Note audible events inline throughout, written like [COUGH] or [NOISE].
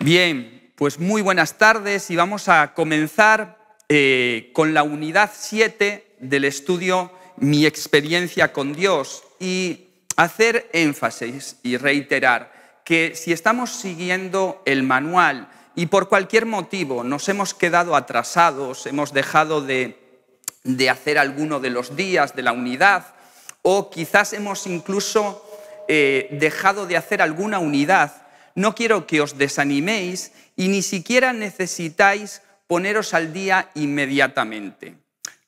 Bien, pues muy buenas tardes y vamos a comenzar eh, con la unidad 7 del estudio Mi experiencia con Dios y hacer énfasis y reiterar que si estamos siguiendo el manual y por cualquier motivo nos hemos quedado atrasados, hemos dejado de, hacer alguno de los días de la unidad o quizás hemos incluso eh, dejado de hacer alguna unidad, no quiero que os desaniméis y ni siquiera necesitáis poneros al día inmediatamente.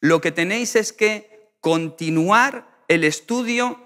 Lo que tenéis es que continuar el estudio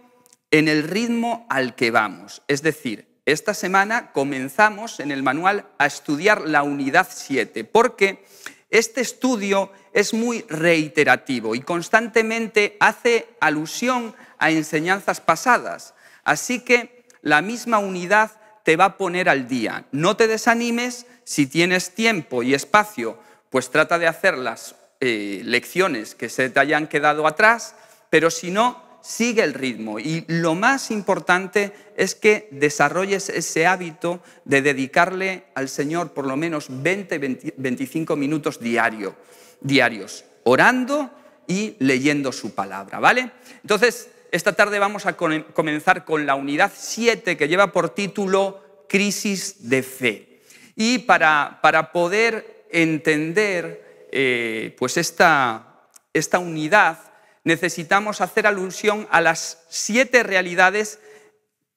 en el ritmo al que vamos. Es decir, esta semana comenzamos en el manual a estudiar la unidad 7, porque este estudio es muy reiterativo y constantemente hace alusión a enseñanzas pasadas. Así que la misma unidad te va a poner al día. No te desanimes si tienes tiempo y espacio, pues trata de hacer las eh, lecciones que se te hayan quedado atrás, pero si no, sigue el ritmo. Y lo más importante es que desarrolles ese hábito de dedicarle al Señor por lo menos 20, 25 minutos diario, diarios, orando y leyendo su palabra, ¿vale? Entonces, esta tarde vamos a comenzar con la unidad 7 que lleva por título Crisis de Fe. Y para, para poder entender eh, pues esta, esta unidad, necesitamos hacer alusión a las siete realidades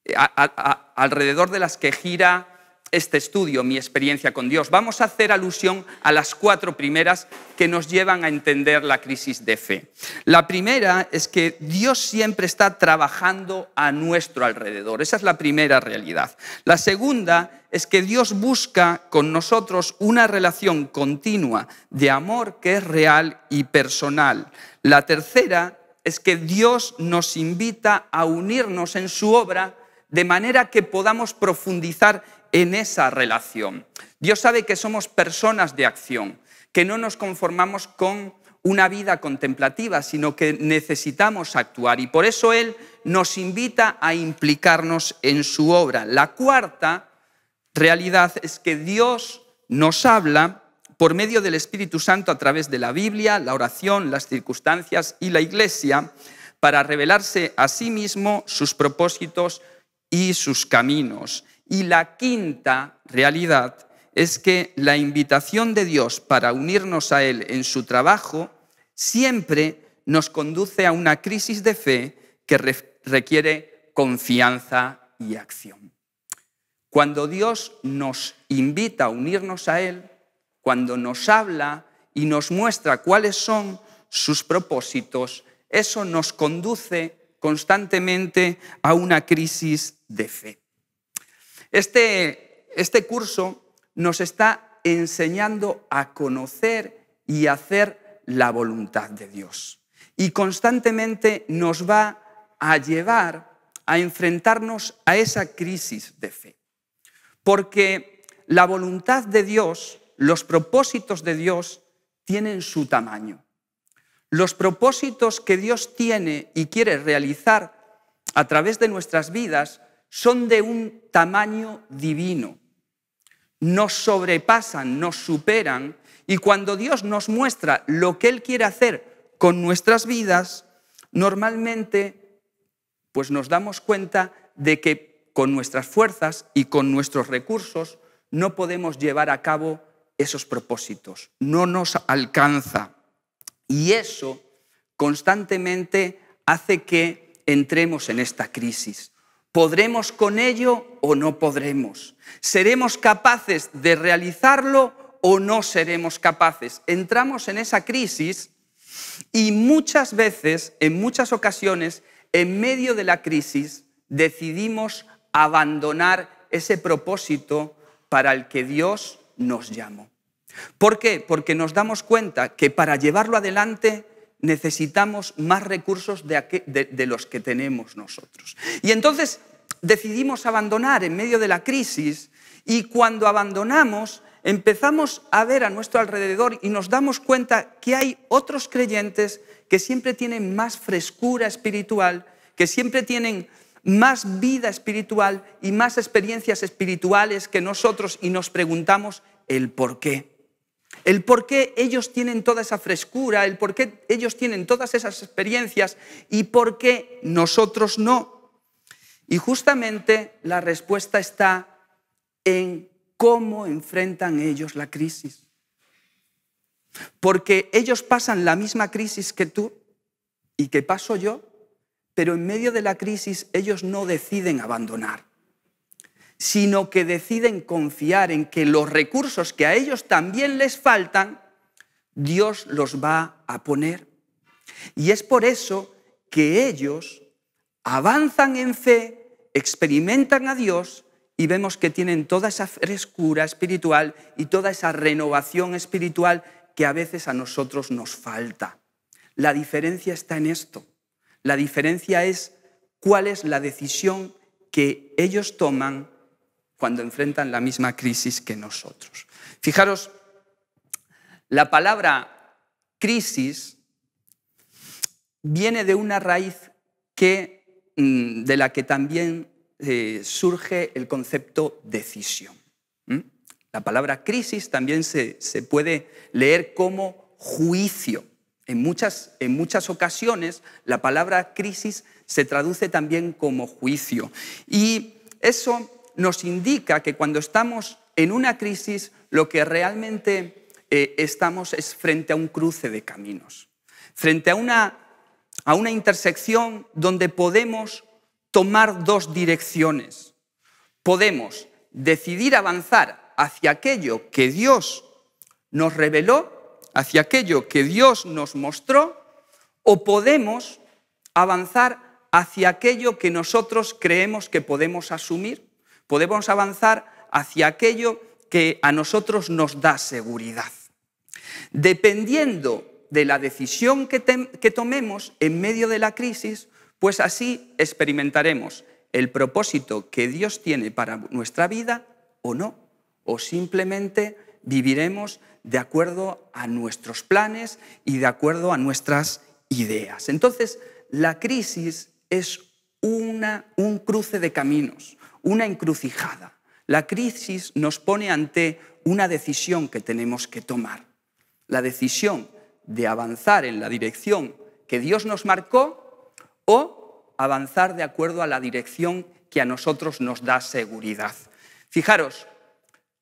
eh, alrededor de las que gira este estudio, mi experiencia con Dios. Vamos a hacer alusión a las cuatro primeras que nos llevan a entender la crisis de fe. La primera es que Dios siempre está trabajando a nuestro alrededor. Esa es la primera realidad. La segunda es que Dios busca con nosotros una relación continua de amor que es real y personal. La tercera es que Dios nos invita a unirnos en su obra de manera que podamos profundizar en esa relación. Dios sabe que somos personas de acción, que no nos conformamos con una vida contemplativa, sino que necesitamos actuar. Y por eso Él nos invita a implicarnos en su obra. La cuarta realidad es que Dios nos habla por medio del Espíritu Santo a través de la Biblia, la oración, las circunstancias y la Iglesia, para revelarse a sí mismo, sus propósitos, y sus caminos. Y la quinta realidad es que la invitación de Dios para unirnos a Él en su trabajo siempre nos conduce a una crisis de fe que requiere confianza y acción. Cuando Dios nos invita a unirnos a Él, cuando nos habla y nos muestra cuáles son sus propósitos, eso nos conduce a constantemente a una crisis de fe. Este, este curso nos está enseñando a conocer y hacer la voluntad de Dios. Y constantemente nos va a llevar a enfrentarnos a esa crisis de fe. Porque la voluntad de Dios, los propósitos de Dios, tienen su tamaño. Los propósitos que Dios tiene y quiere realizar a través de nuestras vidas son de un tamaño divino. Nos sobrepasan, nos superan y cuando Dios nos muestra lo que Él quiere hacer con nuestras vidas, normalmente pues nos damos cuenta de que con nuestras fuerzas y con nuestros recursos no podemos llevar a cabo esos propósitos. No nos alcanza. Y eso constantemente hace que entremos en esta crisis. ¿Podremos con ello o no podremos? ¿Seremos capaces de realizarlo o no seremos capaces? Entramos en esa crisis y muchas veces, en muchas ocasiones, en medio de la crisis, decidimos abandonar ese propósito para el que Dios nos llamó. ¿Por qué? Porque nos damos cuenta que para llevarlo adelante necesitamos más recursos de, los que tenemos nosotros. Y entonces decidimos abandonar en medio de la crisis y cuando abandonamos empezamos a ver a nuestro alrededor y nos damos cuenta que hay otros creyentes que siempre tienen más frescura espiritual, que siempre tienen más vida espiritual y más experiencias espirituales que nosotros y nos preguntamos el por qué el por qué ellos tienen toda esa frescura, el por qué ellos tienen todas esas experiencias y por qué nosotros no. Y justamente la respuesta está en cómo enfrentan ellos la crisis. Porque ellos pasan la misma crisis que tú y que paso yo, pero en medio de la crisis ellos no deciden abandonar sino que deciden confiar en que los recursos que a ellos también les faltan, Dios los va a poner. Y es por eso que ellos avanzan en fe, experimentan a Dios y vemos que tienen toda esa frescura espiritual y toda esa renovación espiritual que a veces a nosotros nos falta. La diferencia está en esto. La diferencia es cuál es la decisión que ellos toman cuando enfrentan la misma crisis que nosotros. Fijaros, la palabra crisis viene de una raíz que, mm, de la que también eh, surge el concepto decisión. La palabra crisis también se, puede leer como juicio. En muchas, en muchas ocasiones la palabra crisis se traduce también como juicio. Y eso nos indica que cuando estamos en una crisis, lo que realmente eh, estamos es frente a un cruce de caminos, frente a una, a una intersección donde podemos tomar dos direcciones. Podemos decidir avanzar hacia aquello que Dios nos reveló, hacia aquello que Dios nos mostró, o podemos avanzar hacia aquello que nosotros creemos que podemos asumir podemos avanzar hacia aquello que a nosotros nos da seguridad. Dependiendo de la decisión que, tomemos en medio de la crisis, pues así experimentaremos el propósito que Dios tiene para nuestra vida o no, o simplemente viviremos de acuerdo a nuestros planes y de acuerdo a nuestras ideas. Entonces, la crisis es un cruce de caminos, una encrucijada. La crisis nos pone ante una decisión que tenemos que tomar. La decisión de avanzar en la dirección que Dios nos marcó o avanzar de acuerdo a la dirección que a nosotros nos da seguridad. Fijaros,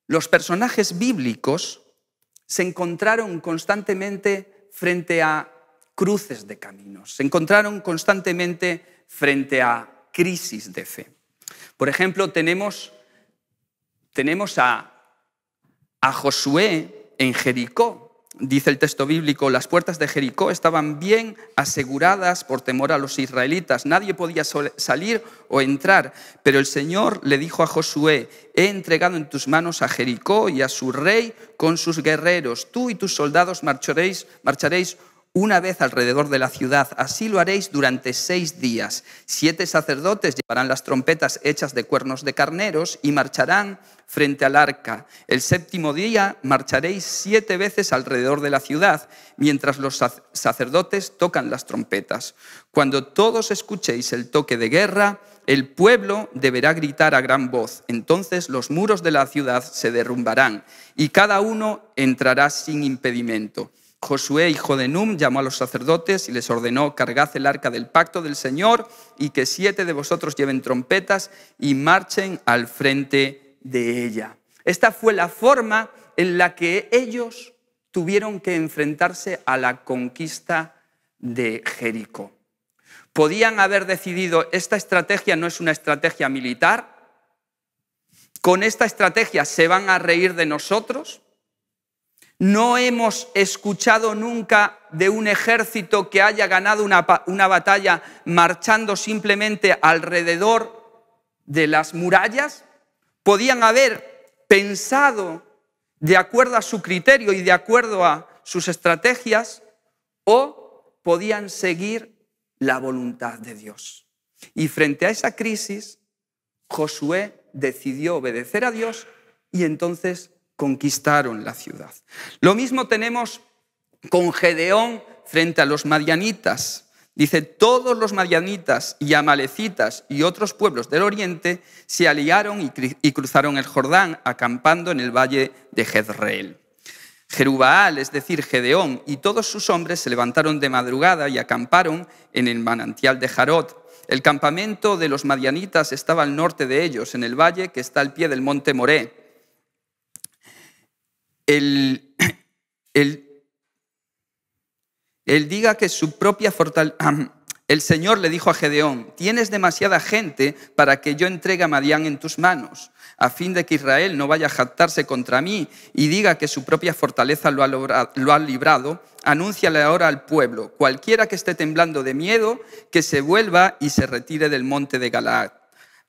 los personajes bíblicos se encontraron constantemente frente a cruces de caminos, se encontraron constantemente frente a crisis de fe. Por ejemplo, tenemos, tenemos a, a Josué en Jericó. Dice el texto bíblico, las puertas de Jericó estaban bien aseguradas por temor a los israelitas. Nadie podía salir o entrar, pero el Señor le dijo a Josué, he entregado en tus manos a Jericó y a su rey con sus guerreros. Tú y tus soldados marcharéis, marcharéis una vez alrededor de la ciudad. Así lo haréis durante seis días. Siete sacerdotes llevarán las trompetas hechas de cuernos de carneros y marcharán frente al arca. El séptimo día marcharéis siete veces alrededor de la ciudad, mientras los sacerdotes tocan las trompetas. Cuando todos escuchéis el toque de guerra, el pueblo deberá gritar a gran voz. Entonces los muros de la ciudad se derrumbarán y cada uno entrará sin impedimento. Josué, hijo de Num, llamó a los sacerdotes y les ordenó, cargad el arca del pacto del Señor y que siete de vosotros lleven trompetas y marchen al frente de ella. Esta fue la forma en la que ellos tuvieron que enfrentarse a la conquista de Jericó. Podían haber decidido, esta estrategia no es una estrategia militar, con esta estrategia se van a reír de nosotros, no hemos escuchado nunca de un ejército que haya ganado una, batalla marchando simplemente alrededor de las murallas. Podían haber pensado de acuerdo a su criterio y de acuerdo a sus estrategias o podían seguir la voluntad de Dios. Y frente a esa crisis, Josué decidió obedecer a Dios y entonces conquistaron la ciudad. Lo mismo tenemos con Gedeón frente a los madianitas. Dice, todos los madianitas y amalecitas y otros pueblos del oriente se aliaron y cruzaron el Jordán, acampando en el valle de Jezreel. Jerubaal, es decir, Gedeón, y todos sus hombres se levantaron de madrugada y acamparon en el manantial de Jarot. El campamento de los madianitas estaba al norte de ellos, en el valle que está al pie del monte Moré. [CLEARS THROAT] diga que su propia El Señor le dijo a Gedeón, tienes demasiada gente para que yo entregue a Madián en tus manos, a fin de que Israel no vaya a jactarse contra mí y diga que su propia fortaleza lo ha, lo ha librado. Anúnciale ahora al pueblo, cualquiera que esté temblando de miedo, que se vuelva y se retire del monte de Galaad.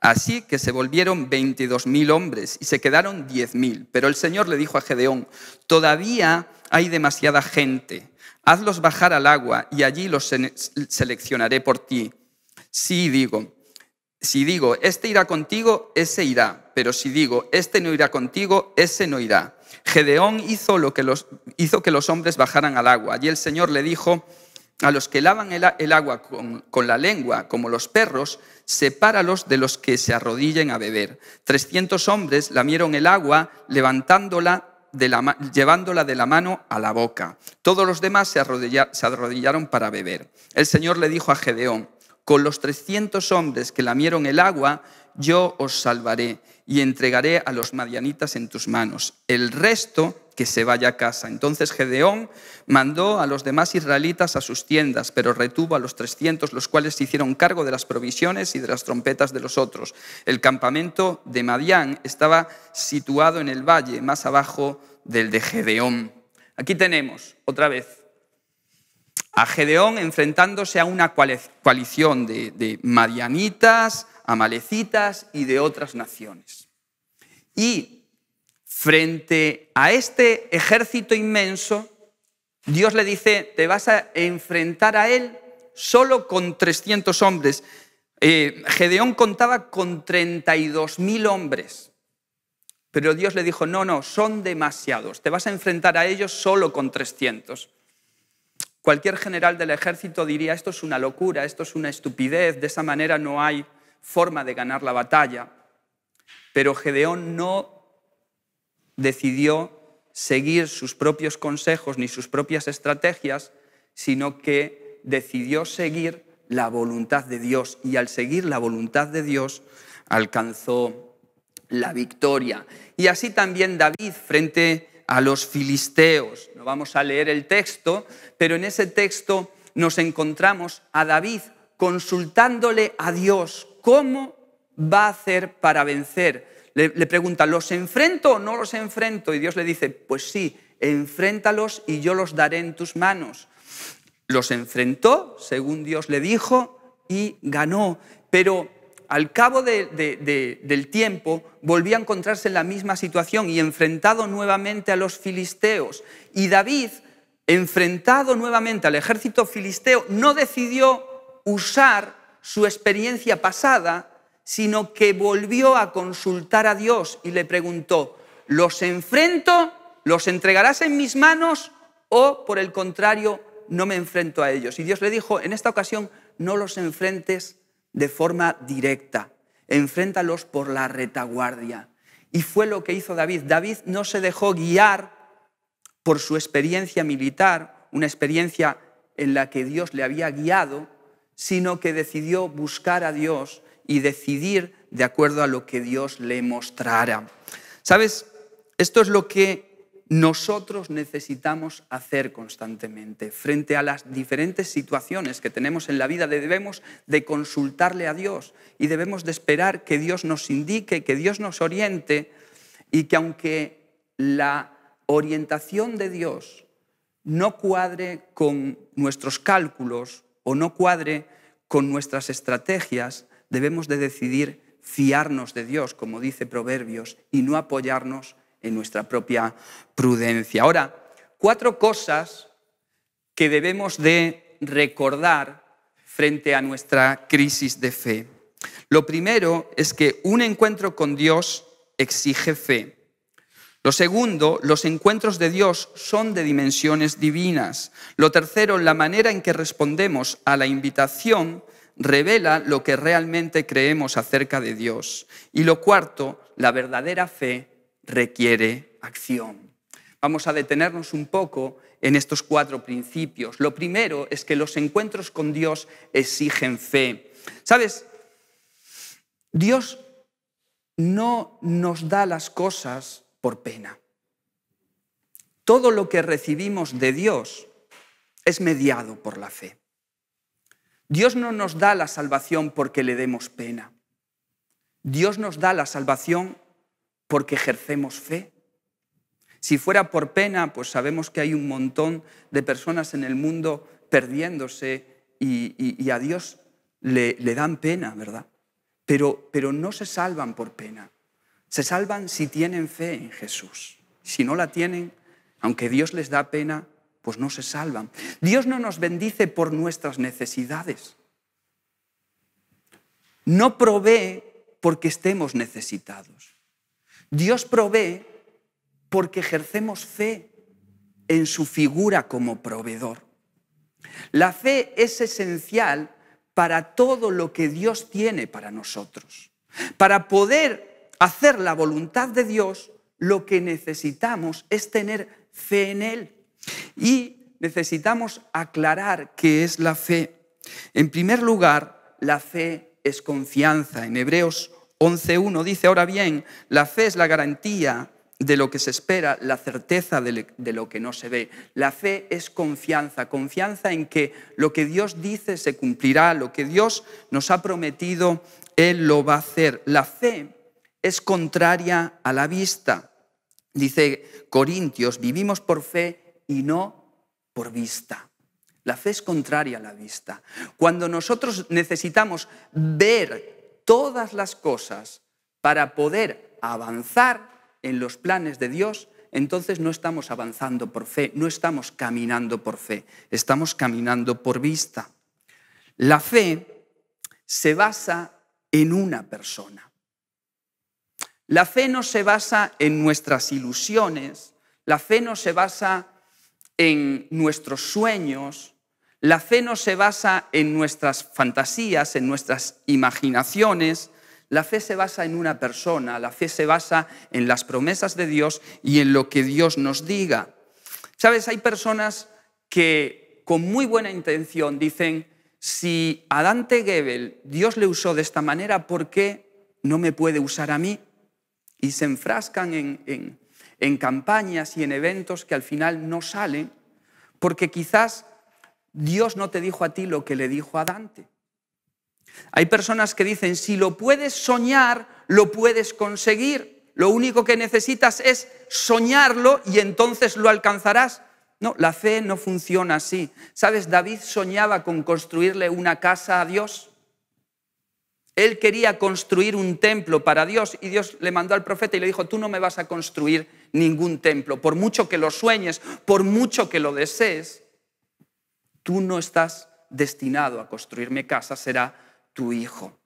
Así que se volvieron 22.000 hombres y se quedaron 10.000. Pero el Señor le dijo a Gedeón, todavía hay demasiada gente, hazlos bajar al agua y allí los seleccionaré por ti. Sí, digo, si digo, este irá contigo, ese irá, pero si digo, este no irá contigo, ese no irá. Gedeón hizo, lo que los, hizo que los hombres bajaran al agua y el Señor le dijo, a los que lavan el, agua con, la lengua, como los perros, sepáralos de los que se arrodillen a beber. Trescientos hombres lamieron el agua, levantándola llevándola de la mano a la boca. Todos los demás se, se arrodillaron para beber. El Señor le dijo a Gedeón, con los trescientos hombres que lamieron el agua, yo os salvaré y entregaré a los madianitas en tus manos. El resto que se vaya a casa. Entonces Gedeón mandó a los demás israelitas a sus tiendas, pero retuvo a los 300, los cuales se hicieron cargo de las provisiones y de las trompetas de los otros. El campamento de Madián estaba situado en el valle, más abajo del de Gedeón. Aquí tenemos, otra vez, a Gedeón enfrentándose a una coalición de, de madianitas, amalecitas y de otras naciones. Y Frente a este ejército inmenso, Dios le dice, te vas a enfrentar a él solo con 300 hombres. Eh, Gedeón contaba con 32.000 hombres, pero Dios le dijo, no, no, son demasiados, te vas a enfrentar a ellos solo con 300. Cualquier general del ejército diría, esto es una locura, esto es una estupidez, de esa manera no hay forma de ganar la batalla. Pero Gedeón no decidió seguir sus propios consejos ni sus propias estrategias, sino que decidió seguir la voluntad de Dios y al seguir la voluntad de Dios alcanzó la victoria. Y así también David frente a los filisteos. No vamos a leer el texto, pero en ese texto nos encontramos a David consultándole a Dios cómo va a hacer para vencer le, pregunta, ¿los enfrento o no los enfrento? Y Dios le dice, pues sí, enfréntalos y yo los daré en tus manos. Los enfrentó, según Dios le dijo, y ganó. Pero al cabo del tiempo volvió a encontrarse en la misma situación y enfrentado nuevamente a los filisteos. Y David, enfrentado nuevamente al ejército filisteo, no decidió usar su experiencia pasada sino que volvió a consultar a Dios y le preguntó, ¿los enfrento? ¿Los entregarás en mis manos? ¿O por el contrario, no me enfrento a ellos? Y Dios le dijo, en esta ocasión, no los enfrentes de forma directa, enfréntalos por la retaguardia. Y fue lo que hizo David. David no se dejó guiar por su experiencia militar, una experiencia en la que Dios le había guiado, sino que decidió buscar a Dios y decidir de acuerdo a lo que Dios le mostrara. ¿Sabes? Esto es lo que nosotros necesitamos hacer constantemente. Frente a las diferentes situaciones que tenemos en la vida, debemos de consultarle a Dios y debemos de esperar que Dios nos indique, que Dios nos oriente y que aunque la orientación de Dios no cuadre con nuestros cálculos o no cuadre con nuestras estrategias, debemos de decidir fiarnos de Dios, como dice Proverbios, y no apoyarnos en nuestra propia prudencia. Ahora, cuatro cosas que debemos de recordar frente a nuestra crisis de fe. Lo primero es que un encuentro con Dios exige fe. Lo segundo, los encuentros de Dios son de dimensiones divinas. Lo tercero, la manera en que respondemos a la invitación revela lo que realmente creemos acerca de Dios. Y lo cuarto, la verdadera fe requiere acción. Vamos a detenernos un poco en estos cuatro principios. Lo primero es que los encuentros con Dios exigen fe. ¿Sabes? Dios no nos da las cosas por pena. Todo lo que recibimos de Dios es mediado por la fe. Dios no nos da la salvación porque le demos pena. Dios nos da la salvación porque ejercemos fe. Si fuera por pena, pues sabemos que hay un montón de personas en el mundo perdiéndose y, a Dios le, dan pena, ¿verdad? pero no se salvan por pena. Se salvan si tienen fe en Jesús. Si no la tienen, aunque Dios les da pena, pues no se salvan. Dios no nos bendice por nuestras necesidades. No provee porque estemos necesitados. Dios provee porque ejercemos fe en su figura como proveedor. La fe es esencial para todo lo que Dios tiene para nosotros. Para poder hacer la voluntad de Dios, lo que necesitamos es tener fe en Él. Y necesitamos aclarar qué es la fe. En primer lugar, la fe es confianza. En Hebreos 11.1 dice, ahora bien, la fe es la garantía de lo que se espera, la certeza de lo que no se ve. La fe es confianza, confianza en que lo que Dios dice se cumplirá, lo que Dios nos ha prometido, Él lo va a hacer. La fe es contraria a la vista. Dice Corintios, vivimos por fe y no por vista. La fe es contraria a la vista. Cuando nosotros necesitamos ver todas las cosas para poder avanzar en los planes de Dios, entonces no estamos avanzando por fe, no estamos caminando por fe, estamos caminando por vista. La fe se basa en una persona. La fe no se basa en nuestras ilusiones, la fe no se basa en nuestros sueños, la fe no se basa en nuestras fantasías, en nuestras imaginaciones, la fe se basa en una persona, la fe se basa en las promesas de Dios y en lo que Dios nos diga. Sabes, hay personas que con muy buena intención dicen, si a Dante Gebel Dios le usó de esta manera, ¿por qué no me puede usar a mí? Y se enfrascan en, en, en campañas y en eventos que al final no salen, porque quizás Dios no te dijo a ti lo que le dijo a Dante. Hay personas que dicen, si lo puedes soñar, lo puedes conseguir. Lo único que necesitas es soñarlo y entonces lo alcanzarás. No, la fe no funciona así. ¿Sabes? David soñaba con construirle una casa a Dios. Él quería construir un templo para Dios y Dios le mandó al profeta y le dijo, tú no me vas a construir ningún templo. Por mucho que lo sueñes, por mucho que lo desees, tú no estás destinado a construirme casa, será tu hijo.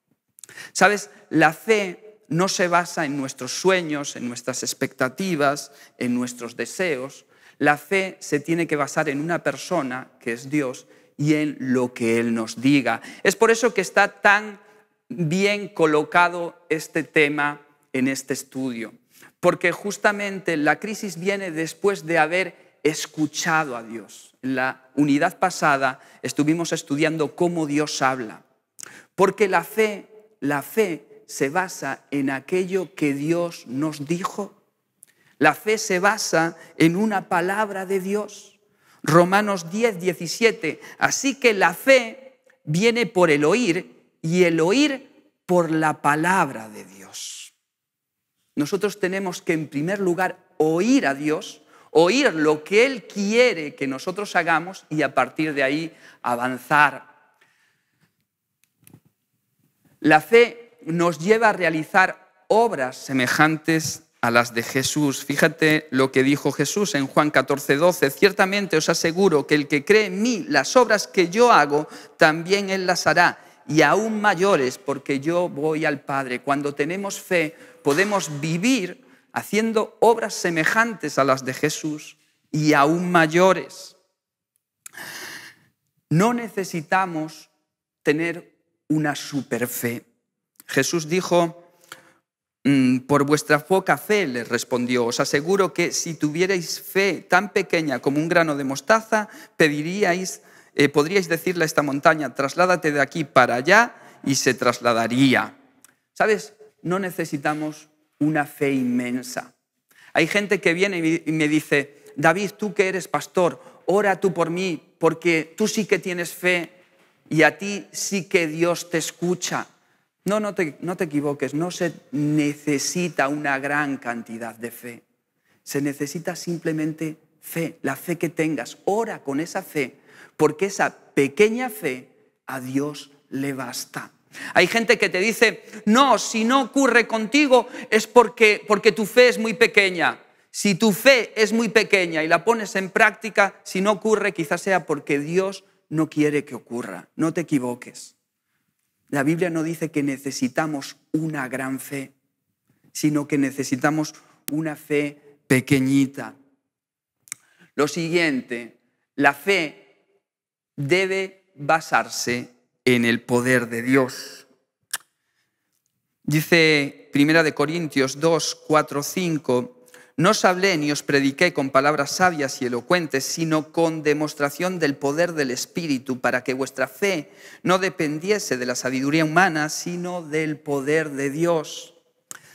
Sabes, la fe no se basa en nuestros sueños, en nuestras expectativas, en nuestros deseos. La fe se tiene que basar en una persona, que es Dios, y en lo que Él nos diga. Es por eso que está tan bien colocado este tema en este estudio porque justamente la crisis viene después de haber escuchado a Dios. En la unidad pasada estuvimos estudiando cómo Dios habla, porque la fe, la fe se basa en aquello que Dios nos dijo. La fe se basa en una palabra de Dios. Romanos 10, 17. Así que la fe viene por el oír y el oír por la palabra de Dios. Nosotros tenemos que, en primer lugar, oír a Dios, oír lo que Él quiere que nosotros hagamos y a partir de ahí avanzar. La fe nos lleva a realizar obras semejantes a las de Jesús. Fíjate lo que dijo Jesús en Juan 1412 Ciertamente os aseguro que el que cree en mí, las obras que yo hago, también Él las hará y aún mayores porque yo voy al Padre. Cuando tenemos fe podemos vivir haciendo obras semejantes a las de Jesús y aún mayores. No necesitamos tener una superfe. Jesús dijo, mm, por vuestra poca fe, les respondió, os aseguro que si tuvierais fe tan pequeña como un grano de mostaza, pediríais eh, podríais decirle a esta montaña, trasládate de aquí para allá y se trasladaría. ¿Sabes? No necesitamos una fe inmensa. Hay gente que viene y me dice, David, tú que eres pastor, ora tú por mí, porque tú sí que tienes fe y a ti sí que Dios te escucha. No, no te, no te equivoques, no se necesita una gran cantidad de fe. Se necesita simplemente fe, la fe que tengas. Ora con esa fe porque esa pequeña fe a Dios le basta. Hay gente que te dice, no, si no ocurre contigo es porque, porque tu fe es muy pequeña. Si tu fe es muy pequeña y la pones en práctica, si no ocurre quizás sea porque Dios no quiere que ocurra. No te equivoques. La Biblia no dice que necesitamos una gran fe, sino que necesitamos una fe pequeñita. Lo siguiente, la fe debe basarse en el poder de Dios. Dice 1 de Corintios 2, 4, 5, no os hablé ni os prediqué con palabras sabias y elocuentes, sino con demostración del poder del Espíritu, para que vuestra fe no dependiese de la sabiduría humana, sino del poder de Dios.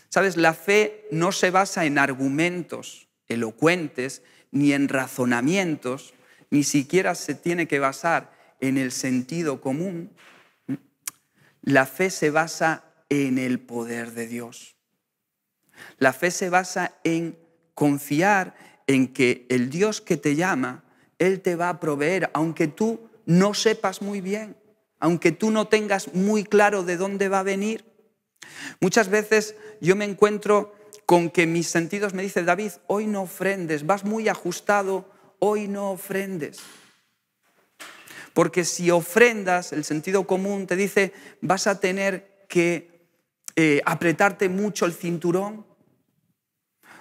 Sabes, la fe no se basa en argumentos elocuentes ni en razonamientos, ni siquiera se tiene que basar en el sentido común. La fe se basa en el poder de Dios. La fe se basa en confiar en que el Dios que te llama, Él te va a proveer, aunque tú no sepas muy bien, aunque tú no tengas muy claro de dónde va a venir. Muchas veces yo me encuentro con que mis sentidos me dicen, David, hoy no ofrendes, vas muy ajustado hoy no ofrendes. Porque si ofrendas, el sentido común te dice, vas a tener que eh, apretarte mucho el cinturón,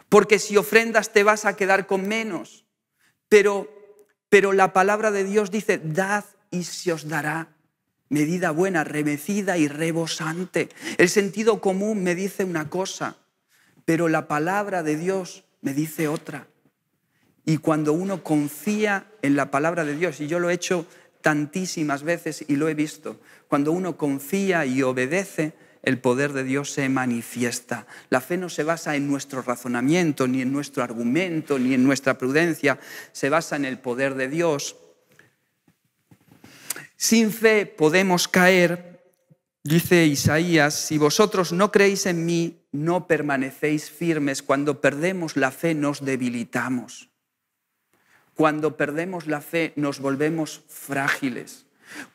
porque si ofrendas te vas a quedar con menos. Pero, pero la palabra de Dios dice, dad y se os dará medida buena, remecida y rebosante. El sentido común me dice una cosa, pero la palabra de Dios me dice otra. Y cuando uno confía en la palabra de Dios, y yo lo he hecho tantísimas veces y lo he visto, cuando uno confía y obedece, el poder de Dios se manifiesta. La fe no se basa en nuestro razonamiento, ni en nuestro argumento, ni en nuestra prudencia, se basa en el poder de Dios. Sin fe podemos caer, dice Isaías, si vosotros no creéis en mí, no permanecéis firmes. Cuando perdemos la fe nos debilitamos. Cuando perdemos la fe nos volvemos frágiles.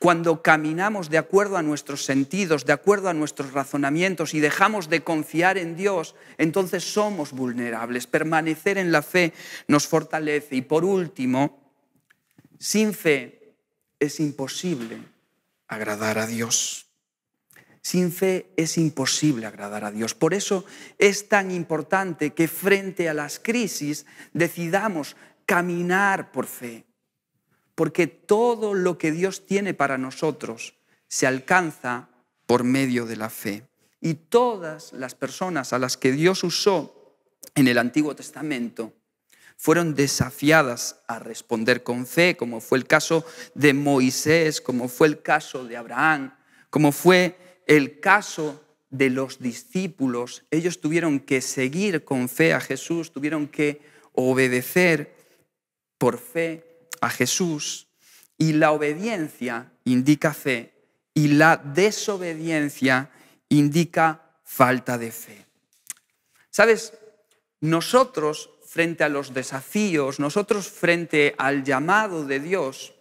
Cuando caminamos de acuerdo a nuestros sentidos, de acuerdo a nuestros razonamientos y dejamos de confiar en Dios, entonces somos vulnerables. Permanecer en la fe nos fortalece. Y por último, sin fe es imposible agradar a Dios. Sin fe es imposible agradar a Dios. Por eso es tan importante que frente a las crisis decidamos caminar por fe, porque todo lo que Dios tiene para nosotros se alcanza por medio de la fe. Y todas las personas a las que Dios usó en el Antiguo Testamento fueron desafiadas a responder con fe, como fue el caso de Moisés, como fue el caso de Abraham, como fue el caso de los discípulos. Ellos tuvieron que seguir con fe a Jesús, tuvieron que obedecer por fe a Jesús y la obediencia indica fe y la desobediencia indica falta de fe. ¿Sabes? Nosotros frente a los desafíos, nosotros frente al llamado de Dios,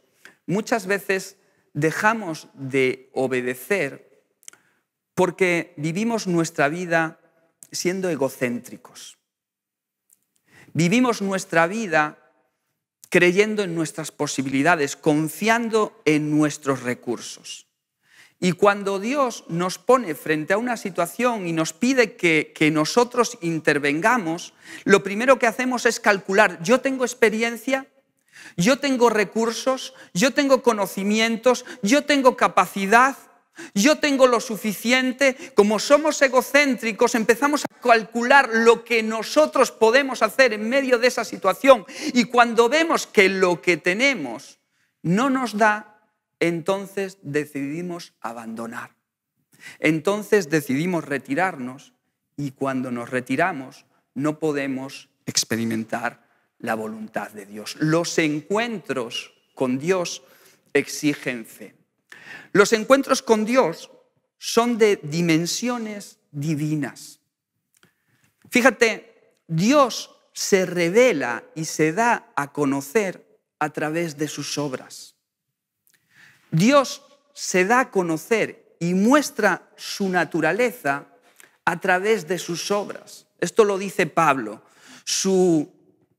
muchas veces dejamos de obedecer porque vivimos nuestra vida siendo egocéntricos. Vivimos nuestra vida creyendo en nuestras posibilidades, confiando en nuestros recursos. Y cuando Dios nos pone frente a una situación y nos pide que, nosotros intervengamos, lo primero que hacemos es calcular, yo tengo experiencia, yo tengo recursos, yo tengo conocimientos, yo tengo capacidad, yo tengo lo suficiente, como somos egocéntricos, empezamos a calcular lo que nosotros podemos hacer en medio de esa situación. Y cuando vemos que lo que tenemos no nos da, entonces decidimos abandonar. Entonces decidimos retirarnos y cuando nos retiramos no podemos experimentar la voluntad de Dios. Los encuentros con Dios exigen fe. Los encuentros con Dios son de dimensiones divinas. Fíjate, Dios se revela y se da a conocer a través de sus obras. Dios se da a conocer y muestra su naturaleza a través de sus obras. Esto lo dice Pablo. Su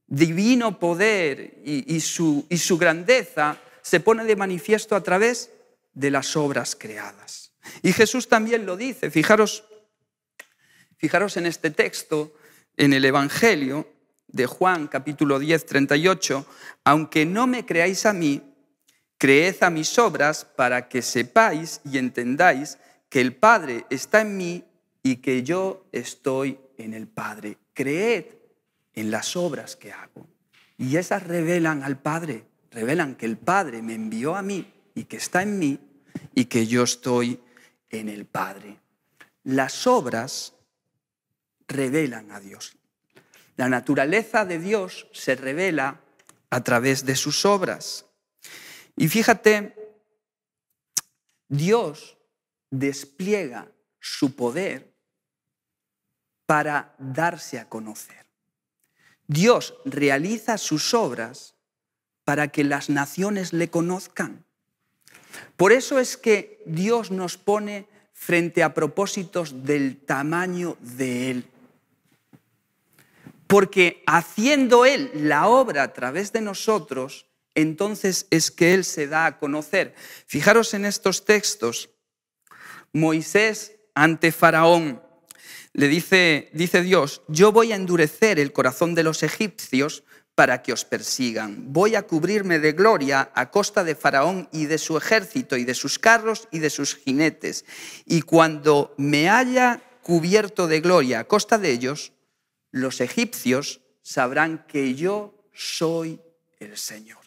divino poder y, su, su grandeza se pone de manifiesto a través de de las obras creadas. Y Jesús también lo dice, fijaros, fijaros en este texto, en el Evangelio de Juan capítulo 10, 38, aunque no me creáis a mí, creed a mis obras para que sepáis y entendáis que el Padre está en mí y que yo estoy en el Padre. Creed en las obras que hago. Y esas revelan al Padre, revelan que el Padre me envió a mí y que está en mí y que yo estoy en el Padre. Las obras revelan a Dios. La naturaleza de Dios se revela a través de sus obras. Y fíjate, Dios despliega su poder para darse a conocer. Dios realiza sus obras para que las naciones le conozcan. Por eso es que Dios nos pone frente a propósitos del tamaño de Él. Porque haciendo Él la obra a través de nosotros, entonces es que Él se da a conocer. Fijaros en estos textos. Moisés ante Faraón le dice, dice Dios, yo voy a endurecer el corazón de los egipcios para que os persigan. Voy a cubrirme de gloria a costa de Faraón y de su ejército y de sus carros y de sus jinetes. Y cuando me haya cubierto de gloria a costa de ellos, los egipcios sabrán que yo soy el Señor.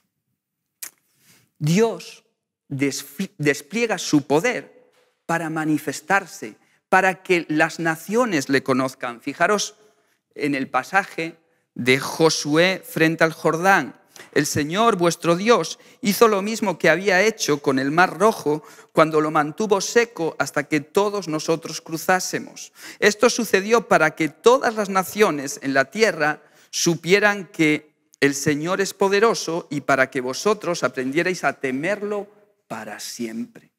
Dios despliega su poder para manifestarse, para que las naciones le conozcan. Fijaros en el pasaje de Josué frente al Jordán. El Señor, vuestro Dios, hizo lo mismo que había hecho con el Mar Rojo cuando lo mantuvo seco hasta que todos nosotros cruzásemos. Esto sucedió para que todas las naciones en la tierra supieran que el Señor es poderoso y para que vosotros aprendierais a temerlo para siempre.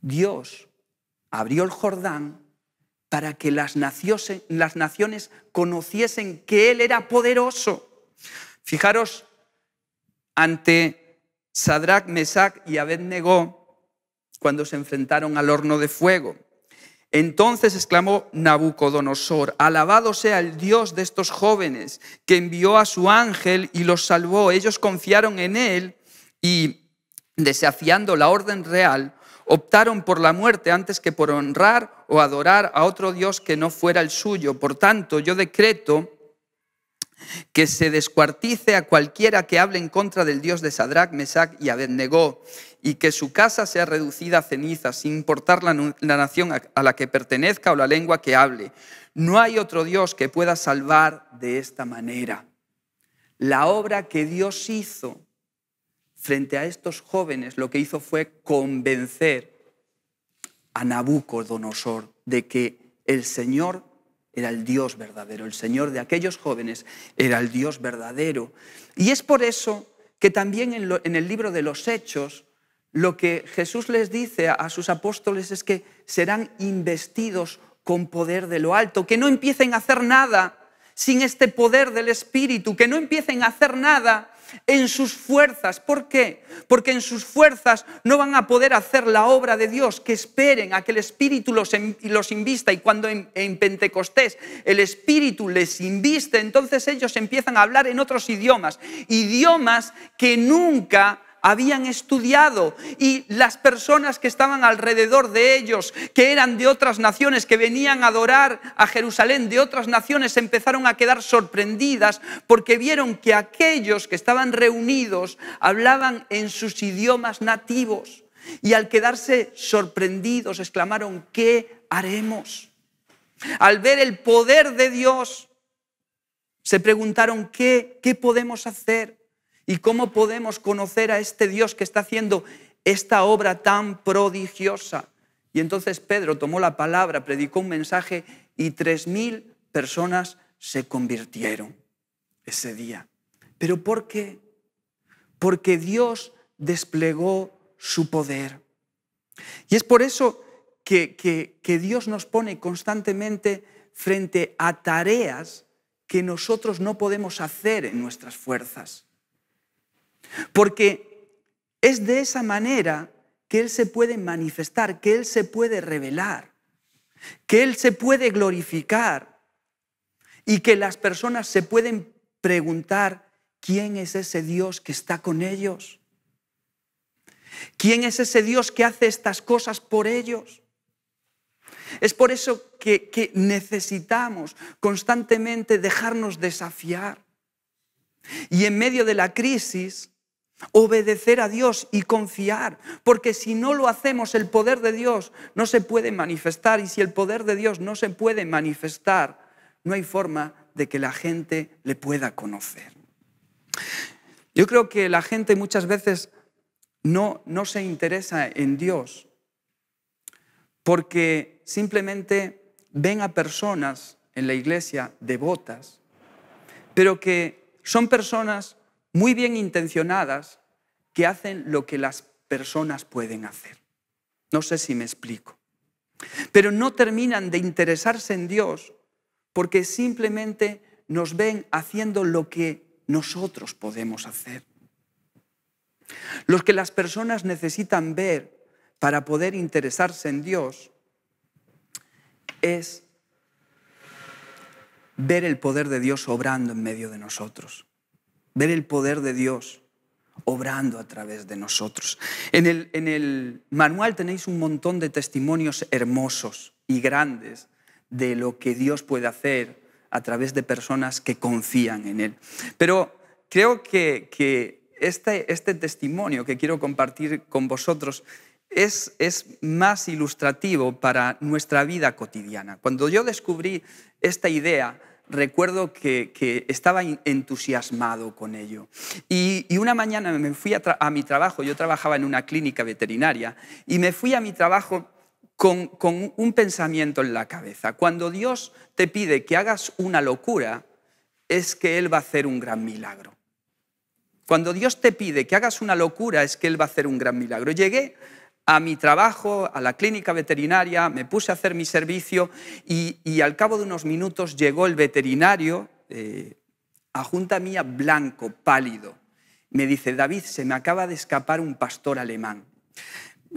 Dios abrió el Jordán para que las naciones, conociesen que Él era poderoso. Fijaros, ante Sadrach, Mesach y Abednego, cuando se enfrentaron al horno de fuego. Entonces exclamó Nabucodonosor, alabado sea el Dios de estos jóvenes, que envió a su ángel y los salvó. Ellos confiaron en él y, desafiando la orden real, optaron por la muerte antes que por honrar o adorar a otro Dios que no fuera el suyo. Por tanto, yo decreto que se descuartice a cualquiera que hable en contra del Dios de Sadrach, Mesach y Abednego, y que su casa sea reducida a ceniza sin importar la, nación a la que pertenezca o la lengua que hable. No hay otro Dios que pueda salvar de esta manera. La obra que Dios hizo frente a estos jóvenes, lo que hizo fue convencer a Nabucodonosor de que el Señor era el Dios verdadero, el Señor de aquellos jóvenes era el Dios verdadero. Y es por eso que también en, el libro de los Hechos, lo que Jesús les dice a sus apóstoles es que serán investidos con poder de lo alto, que no empiecen a hacer nada sin este poder del Espíritu, que no empiecen a hacer nada en sus fuerzas. ¿Por qué? Porque en sus fuerzas no van a poder hacer la obra de Dios, que esperen a que el Espíritu los, invista. Y cuando en, Pentecostés el Espíritu les inviste, entonces ellos empiezan a hablar en otros idiomas, idiomas que nunca habían estudiado y las personas que estaban alrededor de ellos, que eran de otras naciones, que venían a adorar a Jerusalén de otras naciones, empezaron a quedar sorprendidas porque vieron que aquellos que estaban reunidos hablaban en sus idiomas nativos y al quedarse sorprendidos exclamaron, ¿qué haremos? Al ver el poder de Dios, se preguntaron, ¿qué, qué podemos hacer? ¿Y cómo podemos conocer a este Dios que está haciendo esta obra tan prodigiosa? Y entonces Pedro tomó la palabra, predicó un mensaje y tres personas se convirtieron ese día. ¿Pero por qué? Porque Dios desplegó su poder. Y es por eso que, que, Dios nos pone constantemente frente a tareas que nosotros no podemos hacer en nuestras fuerzas. Porque es de esa manera que Él se puede manifestar, que Él se puede revelar, que Él se puede glorificar y que las personas se pueden preguntar quién es ese Dios que está con ellos. ¿Quién es ese Dios que hace estas cosas por ellos? Es por eso que, necesitamos constantemente dejarnos desafiar. Y en medio de la crisis, obedecer a Dios y confiar, porque si no lo hacemos, el poder de Dios no se puede manifestar. Y si el poder de Dios no se puede manifestar, no hay forma de que la gente le pueda conocer. Yo creo que la gente muchas veces no, se interesa en Dios porque simplemente ven a personas en la iglesia devotas, pero que son personas muy bien intencionadas que hacen lo que las personas pueden hacer. No sé si me explico. Pero no terminan de interesarse en Dios porque simplemente nos ven haciendo lo que nosotros podemos hacer. Los que las personas necesitan ver para poder interesarse en Dios es ver el poder de Dios obrando en medio de nosotros, ver el poder de Dios obrando a través de nosotros. En el, en el manual tenéis un montón de testimonios hermosos y grandes de lo que Dios puede hacer a través de personas que confían en Él. Pero creo que, este, este, testimonio que quiero compartir con vosotros es, es, más ilustrativo para nuestra vida cotidiana. Cuando yo descubrí esta idea, recuerdo que, estaba entusiasmado con ello. Y, una mañana me fui a, mi trabajo, yo trabajaba en una clínica veterinaria, y me fui a mi trabajo con, con un pensamiento en la cabeza. Cuando Dios te pide que hagas una locura, es que Él va a hacer un gran milagro. Cuando Dios te pide que hagas una locura, es que Él va a hacer un gran milagro. Llegué a mi trabajo, a la clínica veterinaria, me puse a hacer mi servicio y, al cabo de unos minutos llegó el veterinario eh, a junta mía blanco, pálido. Me dice, David, se me acaba de escapar un pastor alemán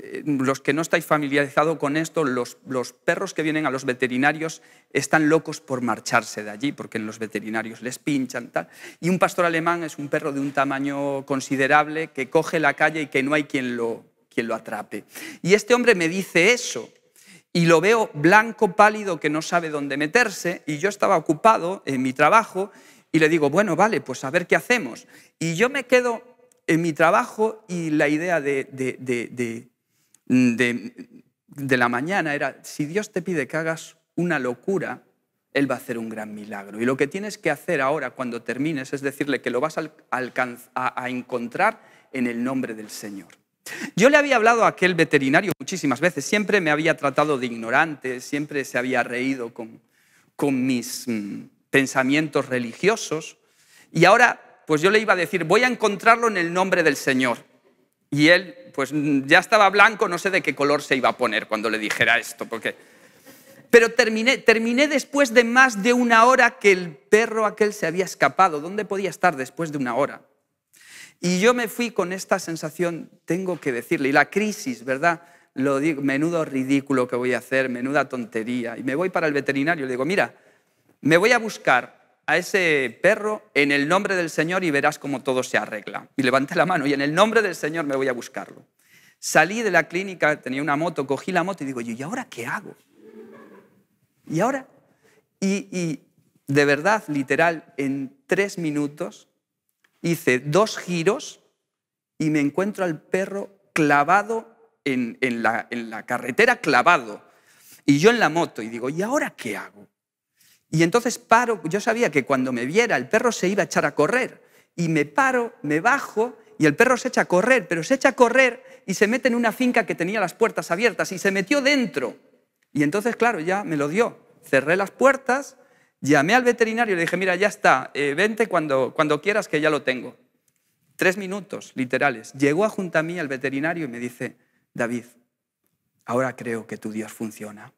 eh, los que no estáis familiarizados con esto, los, los, perros que vienen a los veterinarios están locos por marcharse de allí, porque en los veterinarios les pinchan, tal. Y un pastor alemán es un perro de un tamaño considerable que coge la calle y que no hay quien lo, quien lo atrape. Y este hombre me dice eso. Y lo veo blanco, pálido, que no sabe dónde meterse. Y yo estaba ocupado en mi trabajo y le digo, bueno, vale, pues a ver qué hacemos. Y yo me quedo en mi trabajo y la idea de, de, la mañana era, si Dios te pide que hagas una locura, él va a hacer un gran milagro. Y lo que tienes que hacer ahora cuando termines es decirle que lo vas a, a encontrar en el nombre del Señor. Yo le había hablado a aquel veterinario muchísimas veces, siempre me había tratado de ignorante, siempre se había reído con, mis mm, pensamientos religiosos y ahora pues yo le iba a decir, voy a encontrarlo en el nombre del Señor. Y él pues mm, ya estaba blanco, no sé de qué color se iba a poner cuando le dijera esto, porque... Pero terminé después de más de una hora que el perro aquel se había escapado. ¿Dónde podía estar después de una hora? Y yo me fui con esta sensación, tengo que decirle, y la crisis, ¿verdad? Lo digo, menudo ridículo que voy a hacer, menuda tontería. Y me voy para el veterinario y le digo, mira, me voy a buscar a ese perro en el nombre del Señor y verás cómo todo se arregla. Y levanté la mano y en el nombre del Señor me voy a buscarlo. Salí de la clínica, tenía una moto, cogí la moto y digo, ¿y ahora qué hago? ¿Y ahora? Y, y de verdad, literal, en tres minutos hice dos giros y me encuentro al perro clavado en, la, la carretera, clavado. Y yo en la moto, y digo, ¿y ahora qué hago? Y entonces paro, yo sabía que cuando me viera el perro se iba a echar a correr. Y me paro, me bajo y el perro se echa a correr, pero se echa a correr y se mete en una finca que tenía las puertas abiertas y se metió dentro. Y entonces, claro, ya me lo dio. Cerré las puertas, Llamé al veterinario y le dije, mira, ya está, eh, vente cuando, cuando quieras que ya lo tengo. Tres minutos, literales. Llegó a junto a mí al veterinario y me dice, David, ahora creo que tu Dios funciona.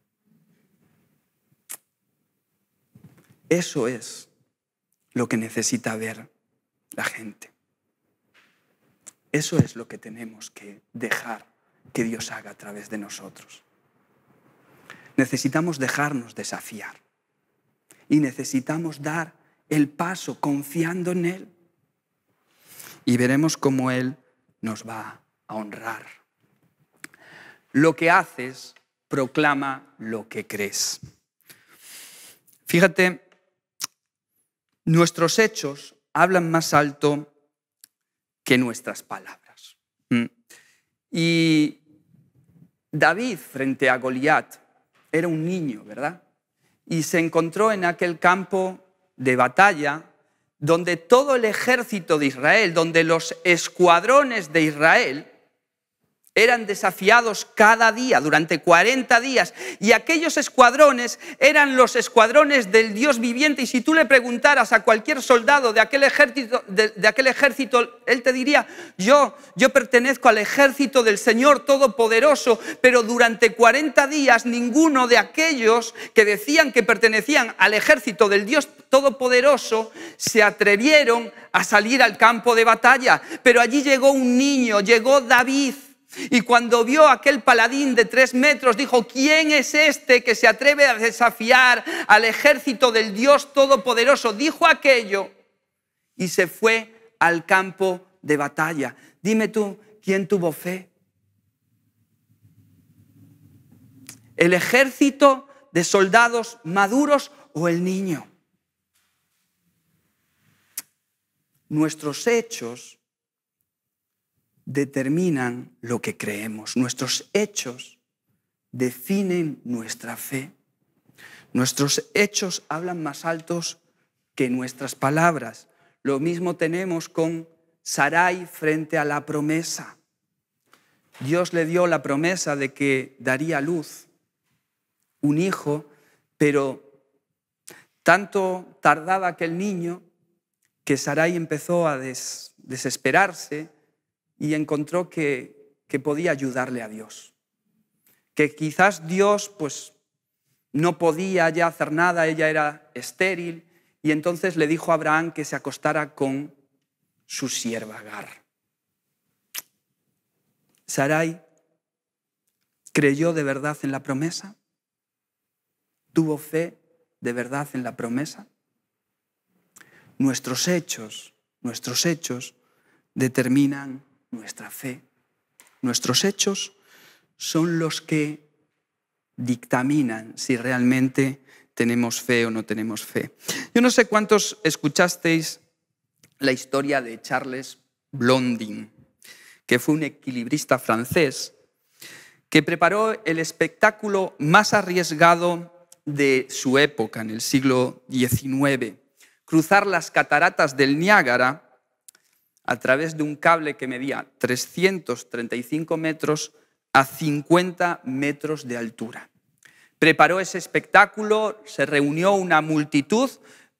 Eso es lo que necesita ver la gente. Eso es lo que tenemos que dejar que Dios haga a través de nosotros. Necesitamos dejarnos desafiar y necesitamos dar el paso confiando en Él. Y veremos cómo Él nos va a honrar. Lo que haces proclama lo que crees. Fíjate, nuestros hechos hablan más alto que nuestras palabras. Mm. Y David frente a Goliat era un niño, ¿verdad? y se encontró en aquel campo de batalla donde todo el ejército de Israel, donde los escuadrones de Israel eran desafiados cada día durante 40 días y aquellos escuadrones eran los escuadrones del Dios viviente y si tú le preguntaras a cualquier soldado de aquel ejército, de, aquel ejército él te diría, yo, yo pertenezco al ejército del Señor Todopoderoso, pero durante 40 días ninguno de aquellos que decían que pertenecían al ejército del Dios Todopoderoso se atrevieron a salir al campo de batalla, pero allí llegó un niño, llegó David, y cuando vio aquel paladín de tres metros, dijo, ¿quién es este que se atreve a desafiar al ejército del Dios Todopoderoso? Dijo aquello y se fue al campo de batalla. Dime tú, ¿quién tuvo fe? ¿El ejército de soldados maduros o el niño? Nuestros hechos determinan lo que creemos. Nuestros hechos definen nuestra fe. Nuestros hechos hablan más altos que nuestras palabras. Lo mismo tenemos con Sarai frente a la promesa. Dios le dio la promesa de que daría luz, un hijo, pero tanto tardaba aquel niño que Sarai empezó a desesperarse y encontró que, que podía ayudarle a Dios. Que quizás Dios pues no podía ya hacer nada, ella era estéril, y entonces le dijo a Abraham que se acostara con su sierva Agar. Sarai creyó de verdad en la promesa, tuvo fe de verdad en la promesa. Nuestros hechos, nuestros hechos determinan nuestra fe, nuestros hechos, son los que dictaminan si realmente tenemos fe o no tenemos fe. Yo no sé cuántos escuchasteis la historia de Charles Blondin, que fue un equilibrista francés que preparó el espectáculo más arriesgado de su época, en el siglo XIX, cruzar las cataratas del Niágara a través de un cable que medía 335 metros a 50 metros de altura. Preparó ese espectáculo, se reunió una multitud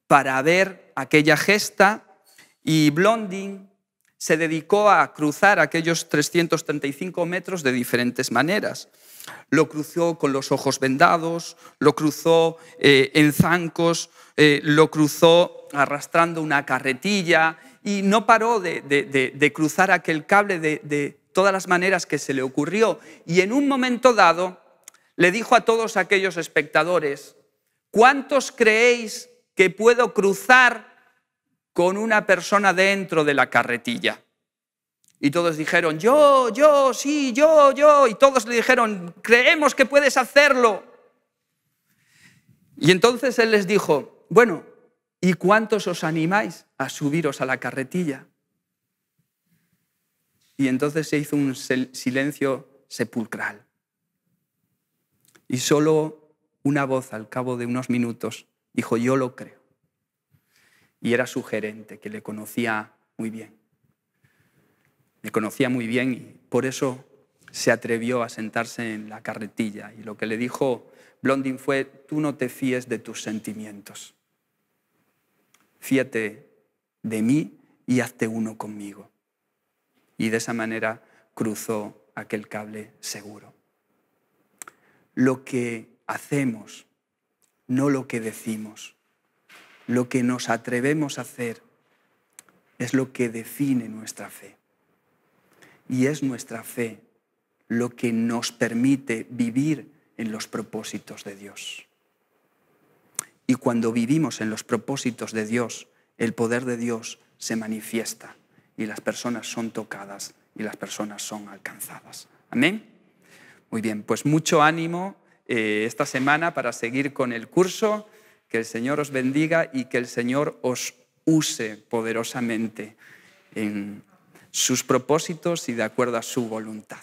para ver aquella gesta y Blondin se dedicó a cruzar aquellos 335 metros de diferentes maneras. Lo cruzó con los ojos vendados, lo cruzó eh, en zancos, eh, lo cruzó arrastrando una carretilla, y no paró de, de cruzar aquel cable de todas las maneras que se le ocurrió. Y en un momento dado le dijo a todos aquellos espectadores, ¿cuántos creéis que puedo cruzar con una persona dentro de la carretilla? Y todos dijeron, yo, yo, sí, yo, yo. Y todos le dijeron, creemos que puedes hacerlo. Y entonces él les dijo, bueno, ¿Y cuántos os animáis a subiros a la carretilla? Y entonces se hizo un silencio sepulcral. Y solo una voz al cabo de unos minutos dijo, yo lo creo. Y era su gerente, que le conocía muy bien. Le conocía muy bien y por eso se atrevió a sentarse en la carretilla. Y lo que le dijo Blondin fue, tú no te fíes de tus sentimientos fíate de mí y hazte uno conmigo. Y de esa manera cruzó aquel cable seguro. Lo que hacemos, no lo que decimos, lo que nos atrevemos a hacer, es lo que define nuestra fe. Y es nuestra fe lo que nos permite vivir en los propósitos de Dios. Y cuando vivimos en los propósitos de Dios, el poder de Dios se manifiesta y las personas son tocadas y las personas son alcanzadas. Amén. Muy bien, pues mucho ánimo eh, esta semana para seguir con el curso. Que el Señor os bendiga y que el Señor os use poderosamente en sus propósitos y de acuerdo a su voluntad.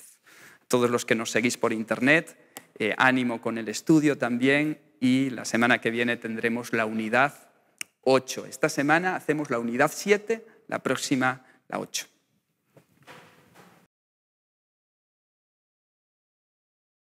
Todos los que nos seguís por internet, eh, ánimo con el estudio también y la semana que viene tendremos la unidad 8. Esta semana hacemos la unidad 7, la próxima la 8.